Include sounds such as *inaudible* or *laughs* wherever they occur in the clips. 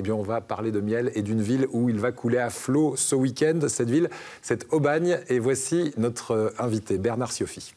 Eh bien, on va parler de miel et d'une ville où il va couler à flot ce week-end. Cette ville, cette Aubagne. Et voici notre euh, invité, Bernard Sioffi.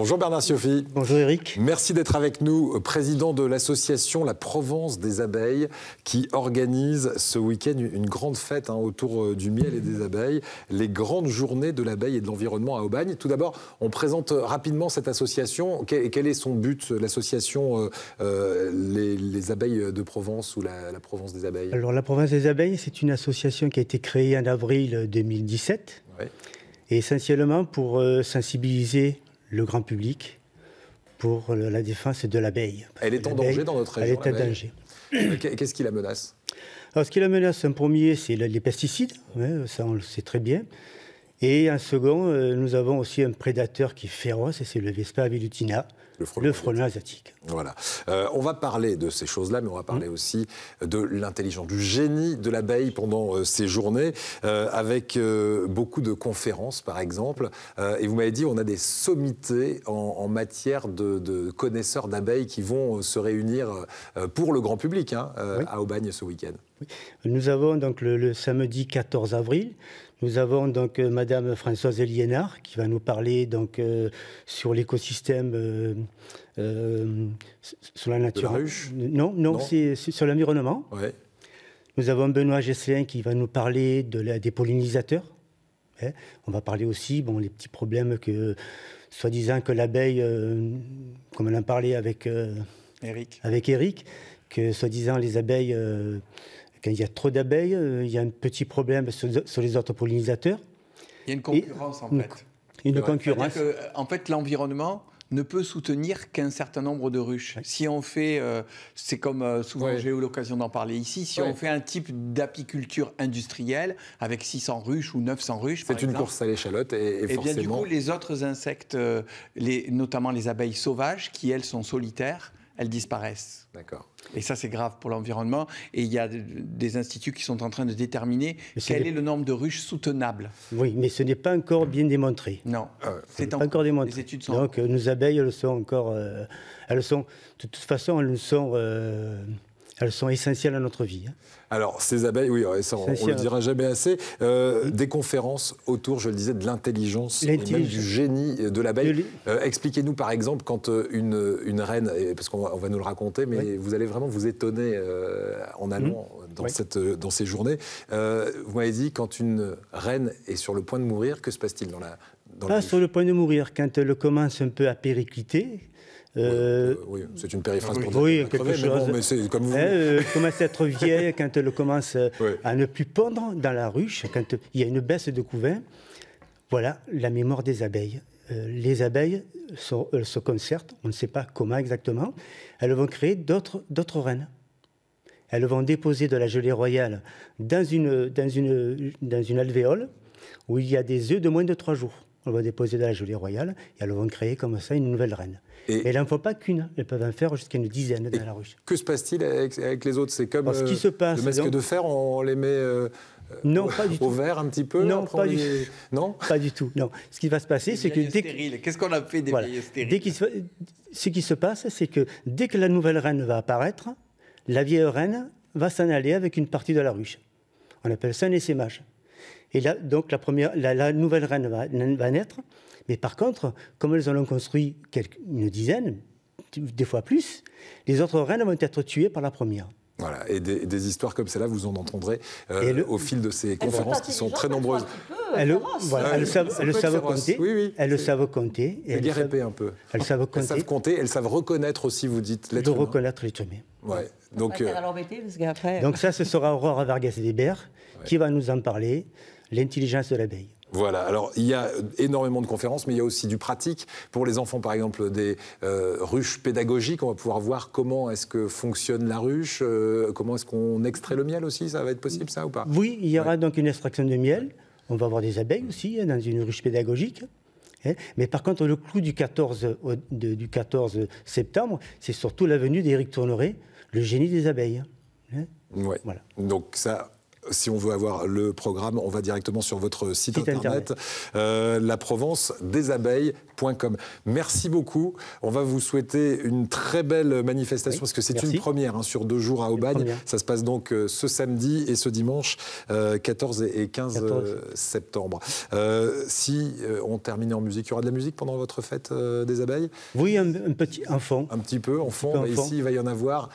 Bonjour Bernard sophie Bonjour Eric. Merci d'être avec nous, président de l'association La Provence des abeilles, qui organise ce week-end une grande fête hein, autour euh, du miel et des abeilles, les grandes journées de l'abeille et de l'environnement à Aubagne. Tout d'abord, on présente euh, rapidement cette association. Quel, est son but, euh, l'association les, abeilles de Provence ou la, Provence des abeilles Alors la Provence des abeilles, c'est une association qui a été créée en avril 2017. essentiellement pour sensibiliser le grand public pour la défense de l'abeille. Elle est en danger dans notre région. Elle est en danger. Euh, qu'est-ce qui la menace ce qui la menace, en premier, c'est les pesticides, hein, ça on le sait très bien. Et un second, euh, nous avons aussi un prédateur qui est féroce, et c'est le Vespa avilutina, le frelon, asiatique. Voilà. Euh, on va parler de ces choses-là, mais on va parler mmh. aussi de l'intelligence, du génie de l'abeille pendant euh, ces journées, avec beaucoup de conférences, par exemple. et vous m'avez dit, on a des sommités en, matière de, connaisseurs d'abeilles qui vont se réunir pour le grand public hein, à Aubagne ce week-end. Oui. Nous avons donc le, le samedi 14 avril, nous avons donc euh, Madame Françoise Liénard qui va nous parler donc euh, sur l'écosystème, euh, sur la nature. Non, non, c'est sur l'environnement. Nous avons Benoît Gesselin qui va nous parler de la, des pollinisateurs. Eh, on va parler aussi bon les petits problèmes que soi-disant que l'abeille, comme on en parlait avec Eric, avec Eric, que soi-disant les abeilles quand il y a trop d'abeilles, euh, il y a un petit problème sur, les autres pollinisateurs. Il y a une concurrence, en fait. Une, concurrence. Que, en fait, l'environnement ne peut soutenir qu'un certain nombre de ruches. Si on fait, euh, c'est comme euh, souvent j'ai eu l'occasion d'en parler ici, si on fait un type d'apiculture industrielle avec 600 ruches ou 900 ruches, c'est une course à l'échalote et, forcément... et, eh Bien, du coup, les autres insectes, les, notamment les abeilles sauvages, qui elles sont solitaires, elles disparaissent. D'accord. Et ça, c'est grave pour l'environnement. Et il y a des instituts qui sont en train de déterminer quel est le nombre de ruches soutenables. Oui, mais ce n'est pas encore bien démontré. Non, ah c'est encore démontré. Les études sont Donc, euh, nos abeilles, elles sont encore. Euh, elles sont. De toute façon, elles sont. Euh, elles sont essentielles à notre vie. Hein. Alors, ces abeilles, oui, on ne le dira jamais assez. Euh, mm. Des conférences autour, je le disais, de l'intelligence, et même du génie de l'abeille. Euh, expliquez-nous, par exemple, quand euh, une, reine, parce qu'on va, nous le raconter, mais vous allez vraiment vous étonner en allant mm. dans, cette, dans ces journées. vous m'avez dit, quand une reine est sur le point de mourir, que se passe-t-il dans la... Dans Pas sur le point de mourir, quand elle commence un peu à péricliter, euh, euh, oui, c'est une périphrase ah pour quelque chose. comme vous. Elle hein, euh, commence à être vieille, *laughs* quand elle commence à ne plus pondre dans la ruche, quand il y a une baisse de couvain, voilà la mémoire des abeilles. les abeilles se concertent, on ne sait pas comment exactement. Elles vont créer d'autres reines. Elles vont déposer de la gelée royale dans une, dans une alvéole où il y a des œufs de moins de trois jours on va déposer dans la jolie royale et elles vont créer comme ça une nouvelle reine. Et, il n'en faut pas qu'une, elles peuvent en faire jusqu'à une dizaine dans la ruche. Que se passe-t-il avec, les autres C'est comme ce qui euh, se passe, le masque de fer, on les met euh, non, au, vert un petit peu Non, pas du, tout. Non. Ce qui va se passer, c'est que... Dès Qu'est-ce qu'on a fait des stériles Ce qui se passe, c'est que dès que la nouvelle reine va apparaître, la vieille reine va s'en aller avec une partie de la ruche. On appelle ça un essaimage. Et là, donc, la, première, la, nouvelle reine va, naître. Mais par contre, comme elles en ont construit quelques, une dizaine, des fois plus, les autres reines vont être tuées par la première. Voilà, et des, histoires comme celle-là, vous en entendrez euh, au fil de ces conférences qui sont très nombreuses elle, elles, savent, ah, savent compter. Oui, oui. savent compter. elles savent, un peu. savent compter. Elles savent reconnaître aussi, vous dites, l'être De reconnaître l'être humain. Donc, euh, Donc ça, ce sera Aurore vargas et qui va nous en parler, l'intelligence de l'abeille. Voilà, alors il y a énormément de conférences, mais il y a aussi du pratique. Pour les enfants, par exemple, des euh, ruches pédagogiques, on va pouvoir voir comment est-ce que fonctionne la ruche, euh, comment est-ce qu'on extrait le miel aussi, ça va être possible ça ou pas Oui, il y aura donc une extraction de miel on va avoir des abeilles aussi hein, dans une ruche pédagogique. Hein. Mais par contre, le clou du 14, septembre, c'est surtout l'avenue venue d'Éric Tourneret, le génie des abeilles. Hein. Voilà. Donc ça, si on veut avoir le programme, on va directement sur votre site, internet, euh, laprovencedesabeilles.com. la Provence Merci beaucoup. On va vous souhaiter une très belle manifestation parce que c'est une première hein, sur deux jours à Aubagne. Ça se passe donc euh, ce samedi et ce dimanche 14 euh, et 15 septembre. si on termine en musique, il y aura de la musique pendant votre fête des abeilles Oui, un, petit enfant. Un petit peu, Petit peu Ici, il va y en avoir